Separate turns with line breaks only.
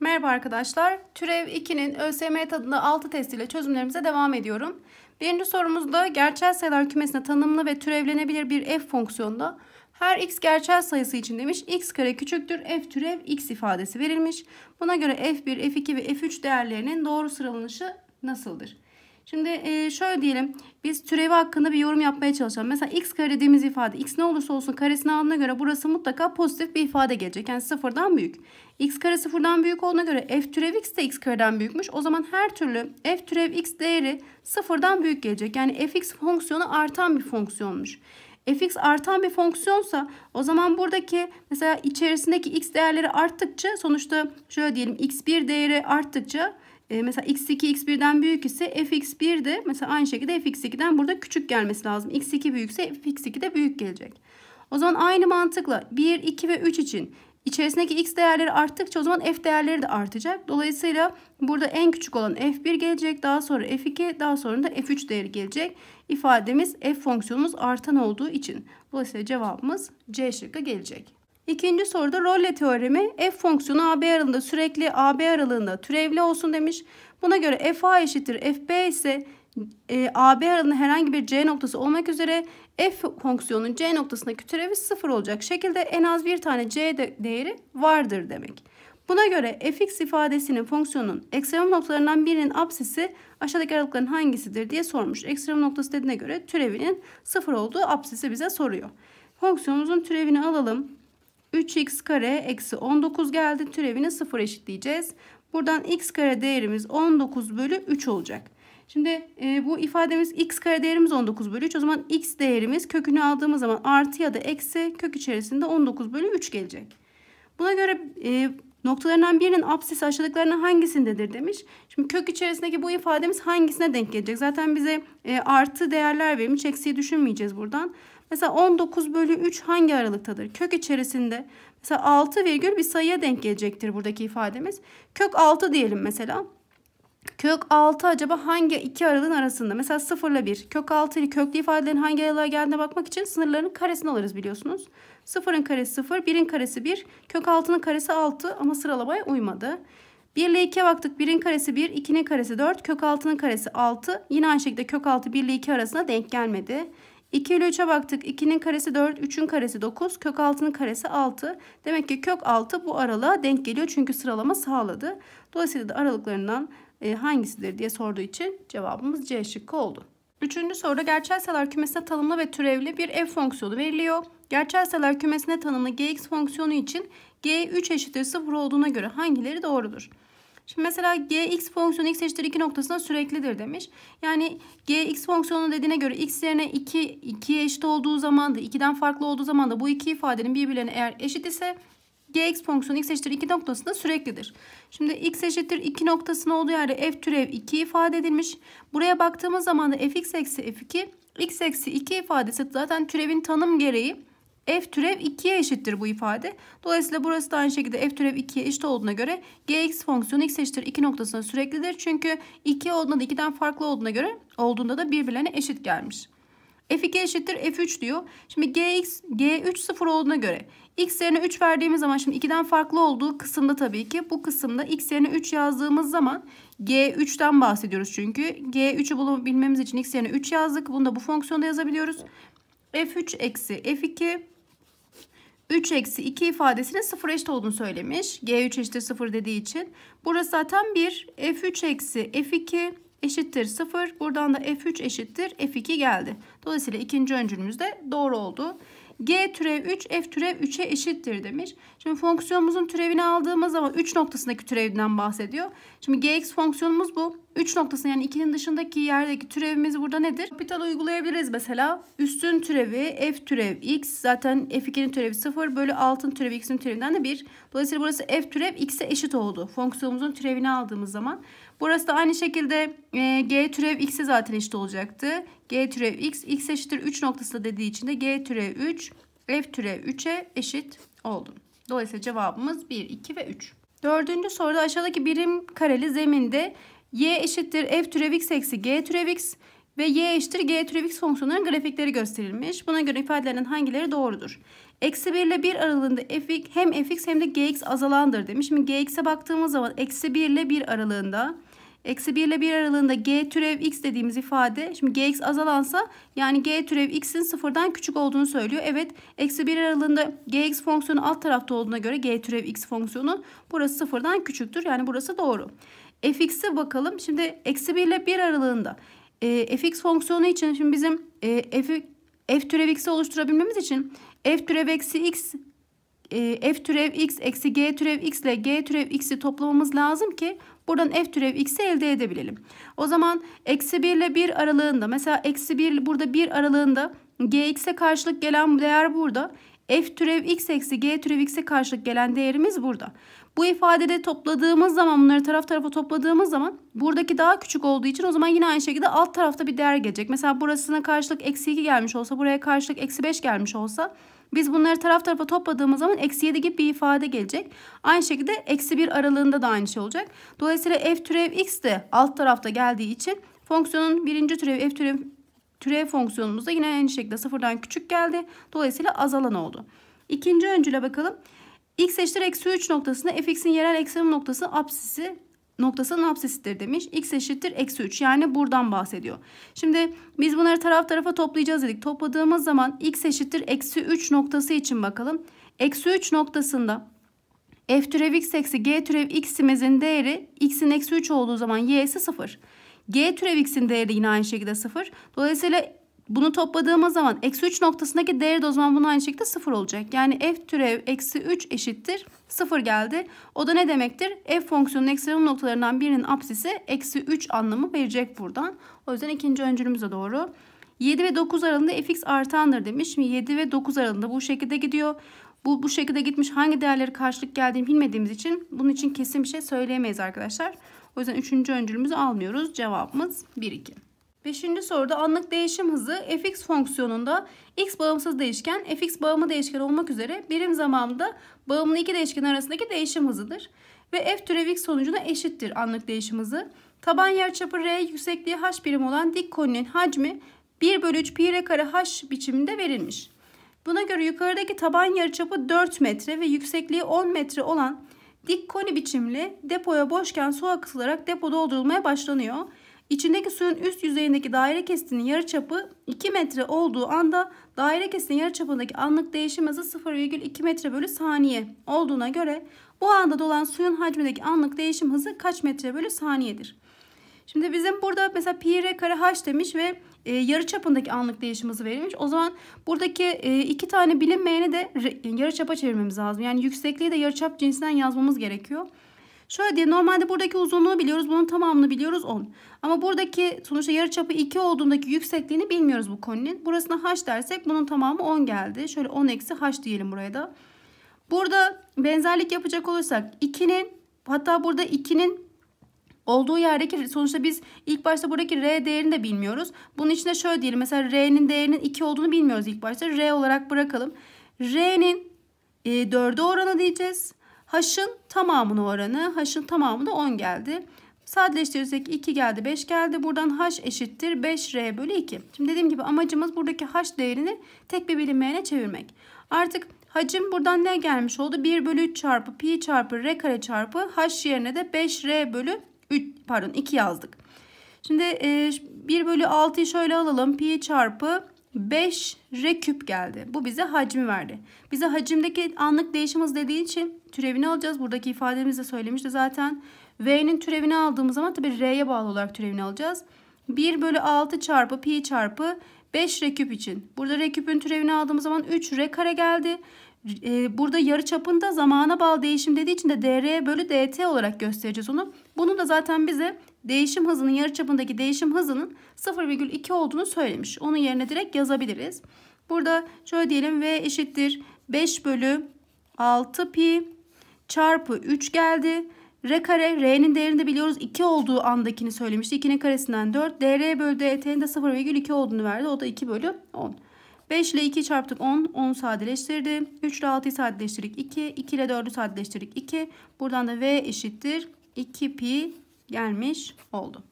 Merhaba arkadaşlar. Türev 2'nin ÖSYM tadında 6 testiyle çözümlerimize devam ediyorum. Birinci sorumuzda gerçel sayılar kümesine tanımlı ve türevlenebilir bir f fonksiyonda her x gerçel sayısı için demiş x kare küçüktür f türev x ifadesi verilmiş. Buna göre f1, f2 ve f3 değerlerinin doğru sıralanışı nasıldır? Şimdi e, şöyle diyelim. Biz türevi hakkında bir yorum yapmaya çalışalım. Mesela x kare dediğimiz ifade x ne olursa olsun karesini aldığına göre burası mutlaka pozitif bir ifade gelecek. Yani sıfırdan büyük. x kare sıfırdan büyük olduğuna göre f türev x de x kareden büyükmüş. O zaman her türlü f türev x değeri sıfırdan büyük gelecek. Yani fx fonksiyonu artan bir fonksiyonmuş fx artan bir fonksiyonsa o zaman buradaki mesela içerisindeki x değerleri arttıkça sonuçta şöyle diyelim x1 değeri arttıkça e, mesela x2 x1'den büyük ise fx1 de mesela aynı şekilde fx2'den burada küçük gelmesi lazım. x2 büyükse fx2 de büyük gelecek. O zaman aynı mantıkla 1, 2 ve 3 için içerisindeki x değerleri arttıkça o zaman f değerleri de artacak. Dolayısıyla burada en küçük olan f1 gelecek. Daha sonra f2 daha sonra da f3 değeri gelecek. İfademiz f fonksiyonumuz artan olduğu için. Dolayısıyla cevabımız C şıkkı gelecek. İkinci soruda Rolle teoremi f fonksiyonu AB aralığında sürekli AB aralığında türevli olsun demiş. Buna göre FA eşittir FB ise e, AB aralığında herhangi bir C noktası olmak üzere f fonksiyonunun C noktasındaki türevi sıfır olacak şekilde en az bir tane C de değeri vardır demek. Buna göre fx ifadesinin fonksiyonun ekstrem noktalarından birinin apsisi aşağıdaki aralıkların hangisidir diye sormuş. Ekstrem noktası dediğine göre türevinin sıfır olduğu apsisi bize soruyor. Fonksiyonumuzun türevini alalım. 3x kare eksi 19 geldi. Türevini 0 eşitleyeceğiz. Buradan x kare değerimiz 19 bölü 3 olacak. Şimdi e, bu ifademiz x kare değerimiz 19 bölü 3. O zaman x değerimiz kökünü aldığımız zaman artı ya da eksi kök içerisinde 19 bölü 3 gelecek. Buna göre e, noktalarından birinin absisi aşağıdakilerinin hangisindedir demiş. Şimdi kök içerisindeki bu ifademiz hangisine denk gelecek? Zaten bize e, artı değerler verilmiş. Eksiği düşünmeyeceğiz buradan. Mesela 19 bölü 3 hangi aralıktadır? Kök içerisinde mesela 6 virgül bir sayıya denk gelecektir buradaki ifademiz. Kök 6 diyelim mesela. Kök 6 acaba hangi iki aralığın arasında? Mesela 0 ile 1. Kök 6 ile köklü ifadelerin hangi aralığa geldiğine bakmak için sınırların karesini alırız biliyorsunuz. 0'ın karesi 0, 1'in karesi 1, kök 6'nın karesi 6 ama sıralamaya uymadı. 1 ile 2'ye baktık. 1'in karesi 1, 2'nin karesi 4, kök 6'nın karesi 6. Yine aynı şekilde kök 6 1 ile 2 arasında denk gelmedi. 2 ile 3'e baktık. 2'nin karesi 4, 3'ün karesi 9, kök 6'nın karesi 6. Demek ki kök 6 bu aralığa denk geliyor çünkü sıralama sağladı. Dolayısıyla da aralıklarından e, hangisidir diye sorduğu için cevabımız C şıkkı oldu. Üçüncü soruda gerçel sayılar kümesine tanımlı ve türevli bir f fonksiyonu veriliyor. Gerçel sayılar kümesine tanımlı gx fonksiyonu için g 3 eşittir 0 olduğuna göre hangileri doğrudur? Şimdi mesela gx fonksiyonu x eşittir 2 noktasında süreklidir demiş. Yani gx fonksiyonu dediğine göre x yerine 2, 2'ye eşit olduğu zaman da 2'den farklı olduğu zaman da bu iki ifadenin birbirlerine eğer eşit ise gx fonksiyonu x eşittir 2 noktasında süreklidir. Şimdi x eşittir 2 noktasında olduğu yerde f türev 2 ifade edilmiş. Buraya baktığımız zaman da fx eksi f2 x eksi 2 ifadesi zaten türevin tanım gereği f türev 2'ye eşittir bu ifade. Dolayısıyla burası da aynı şekilde f türev 2'ye eşit olduğuna göre gx fonksiyonu x eşittir 2 noktasında süreklidir. Çünkü 2 olduğunda da 2'den farklı olduğuna göre olduğunda da birbirlerine eşit gelmiş. f2 eşittir f3 diyor. Şimdi gx g3 0 olduğuna göre x yerine 3 verdiğimiz zaman şimdi 2'den farklı olduğu kısımda tabii ki bu kısımda x yerine 3 yazdığımız zaman g3'ten bahsediyoruz çünkü. g3'ü bulabilmemiz için x yerine 3 yazdık. Bunu da bu fonksiyonda yazabiliyoruz f3 eksi f2 3 eksi 2 ifadesinin 0 eşit olduğunu söylemiş. G3 eşittir 0 dediği için. Burası zaten 1. F3 eksi F2 eşittir 0. Buradan da F3 eşittir F2 geldi. Dolayısıyla ikinci öncülümüz de doğru oldu. G türev 3 F türev 3'e eşittir demiş. Şimdi fonksiyonumuzun türevini aldığımız zaman 3 noktasındaki türevden bahsediyor. Şimdi Gx fonksiyonumuz bu. 3 noktasını yani 2'nin dışındaki yerdeki türevimiz burada nedir? Kapital uygulayabiliriz mesela. Üstün türevi f türev x zaten f2'nin türevi 0 bölü altın türevi x'in türevinden de 1. Dolayısıyla burası f türev x'e eşit oldu. Fonksiyonumuzun türevini aldığımız zaman. Burası da aynı şekilde e, g türev x'e zaten eşit olacaktı. g türev x x eşittir 3 noktası dediği için de g türev 3 f türev 3'e eşit oldu. Dolayısıyla cevabımız 1, 2 ve 3. Dördüncü soruda aşağıdaki birim kareli zeminde y eşittir f türev x eksi g türev x ve y eşittir g türev x fonksiyonlarının grafikleri gösterilmiş. Buna göre ifadelerin hangileri doğrudur? Eksi 1 ile 1 aralığında f hem fx hem de gx azalandır demiş. Şimdi gx'e baktığımız zaman eksi 1 ile 1 aralığında eksi 1 ile 1 aralığında g türev x dediğimiz ifade şimdi gx azalansa yani g türev x'in sıfırdan küçük olduğunu söylüyor. Evet eksi 1 aralığında gx fonksiyonu alt tarafta olduğuna göre g türev x fonksiyonu burası sıfırdan küçüktür. Yani burası doğru fx'e bakalım. Şimdi eksi 1 ile 1 aralığında e, fx fonksiyonu için şimdi bizim e, f, f türev x'i oluşturabilmemiz için f türev eksi x e, f türev x eksi g türev x ile g türev x'i toplamamız lazım ki buradan f türev x'i elde edebilelim. O zaman eksi 1 ile 1 aralığında mesela eksi 1 burada 1 aralığında gx'e karşılık gelen değer burada. f türev x eksi g türev x'e karşılık gelen değerimiz burada. Bu ifadede topladığımız zaman bunları taraf tarafa topladığımız zaman buradaki daha küçük olduğu için o zaman yine aynı şekilde alt tarafta bir değer gelecek. Mesela burasına karşılık eksi 2 gelmiş olsa buraya karşılık eksi 5 gelmiş olsa biz bunları taraf tarafa topladığımız zaman eksi 7 gibi bir ifade gelecek. Aynı şekilde eksi 1 aralığında da aynı şey olacak. Dolayısıyla f türev x de alt tarafta geldiği için fonksiyonun birinci türev f türev, türev fonksiyonumuzda yine aynı şekilde sıfırdan küçük geldi. Dolayısıyla azalan oldu. İkinci öncüle bakalım. X eşittir eksi 3 noktasında fx'in yerel eksenim noktası apsisi noktasının apsisidir demiş. X eşittir eksi 3 yani buradan bahsediyor. Şimdi biz bunları taraf tarafa toplayacağız dedik. Topladığımız zaman x eşittir eksi 3 noktası için bakalım. Eksi 3 noktasında f türev x eksi g türev x'imizin değeri x'in eksi 3 olduğu zaman y'si 0. G türev x'in değeri yine aynı şekilde 0. Dolayısıyla bunu topladığımız zaman eksi 3 noktasındaki değeri de o zaman bunun aynı şekilde 0 olacak. Yani f türev eksi 3 eşittir 0 geldi. O da ne demektir? F fonksiyonunun ekstremum noktalarından birinin apsisi eksi 3 anlamı verecek buradan. O yüzden ikinci öncülümüze doğru. 7 ve 9 aralığında fx artandır demiş. Şimdi 7 ve 9 aralığında bu şekilde gidiyor. Bu, bu şekilde gitmiş hangi değerleri karşılık geldiğini bilmediğimiz için bunun için kesin bir şey söyleyemeyiz arkadaşlar. O yüzden üçüncü öncülümüzü almıyoruz. Cevabımız 1-2. Beşinci soruda anlık değişim hızı fx fonksiyonunda x bağımsız değişken, fx bağımlı değişken olmak üzere birim zamanda bağımlı iki değişken arasındaki değişim hızıdır. Ve f türev x sonucuna eşittir anlık değişim hızı. Taban yarıçapı r yüksekliği h birim olan dik koninin hacmi 1 bölü 3 pi r kare h biçiminde verilmiş. Buna göre yukarıdaki taban yarıçapı 4 metre ve yüksekliği 10 metre olan dik koni biçimli depoya boşken su akıtılarak depo doldurulmaya başlanıyor. İçindeki suyun üst yüzeyindeki daire kesitinin yarıçapı 2 metre olduğu anda daire kesitinin yarıçapındaki anlık değişim hızı 0,2 metre bölü saniye olduğuna göre bu anda dolan suyun hacmindeki anlık değişim hızı kaç metre bölü saniyedir? Şimdi bizim burada mesela pi r kare h demiş ve e, yarı anlık değişim hızı verilmiş. O zaman buradaki e, iki tane bilinmeyeni de yarıçap'a çevirmemiz lazım. Yani yüksekliği de yarıçap cinsinden yazmamız gerekiyor. Şöyle diye normalde buradaki uzunluğu biliyoruz. Bunun tamamını biliyoruz 10. Ama buradaki sonuçta yarıçapı 2 olduğundaki yüksekliğini bilmiyoruz bu koninin. Burasına h dersek bunun tamamı 10 geldi. Şöyle 10 eksi h diyelim buraya da. Burada benzerlik yapacak olursak 2'nin hatta burada 2'nin olduğu yerdeki sonuçta biz ilk başta buradaki R değerini de bilmiyoruz. Bunun içinde şöyle diyelim mesela R'nin değerinin 2 olduğunu bilmiyoruz ilk başta. R olarak bırakalım. R'nin e, 4'e oranı diyeceğiz. H'ın tamamına oranı. H'ın tamamına 10 geldi. Sadeleştirirsek 2 geldi 5 geldi. Buradan h eşittir 5r bölü 2. Şimdi dediğim gibi amacımız buradaki h değerini tek bir bilinmeyene çevirmek. Artık hacim buradan ne gelmiş oldu? 1 bölü 3 çarpı pi çarpı r kare çarpı h yerine de 5r bölü 3 pardon 2 yazdık. Şimdi e, 1 bölü 6'yı şöyle alalım. Pi çarpı 5 reküp geldi. Bu bize hacmi verdi. Bize hacimdeki anlık değişim hızı dediği için türevini alacağız. Buradaki ifademiz de söylemişti zaten. V'nin türevini aldığımız zaman tabii R'ye bağlı olarak türevini alacağız. 1 bölü 6 çarpı pi çarpı 5 reküp için. Burada r türevini aldığımız zaman 3 r kare geldi. E, burada yarı çapında zamana bağlı değişim dediği için de dr bölü dt olarak göstereceğiz onu. Bunu da zaten bize değişim hızının yarıçapındaki değişim hızının 0,2 olduğunu söylemiş. Onun yerine direkt yazabiliriz. Burada şöyle diyelim V eşittir 5 bölü 6 pi çarpı 3 geldi. R kare R'nin değerini de biliyoruz 2 olduğu andakini söylemişti. 2'nin karesinden 4. DR bölü DT'nin de 0,2 olduğunu verdi. O da 2 bölü 10. 5 ile 2 çarptık 10. 10 sadeleştirdi. 3 ile 6'yı sadeleştirdik 2. 2 ile 4'ü sadeleştirdik 2. Buradan da V eşittir 2 pi gelmiş oldu.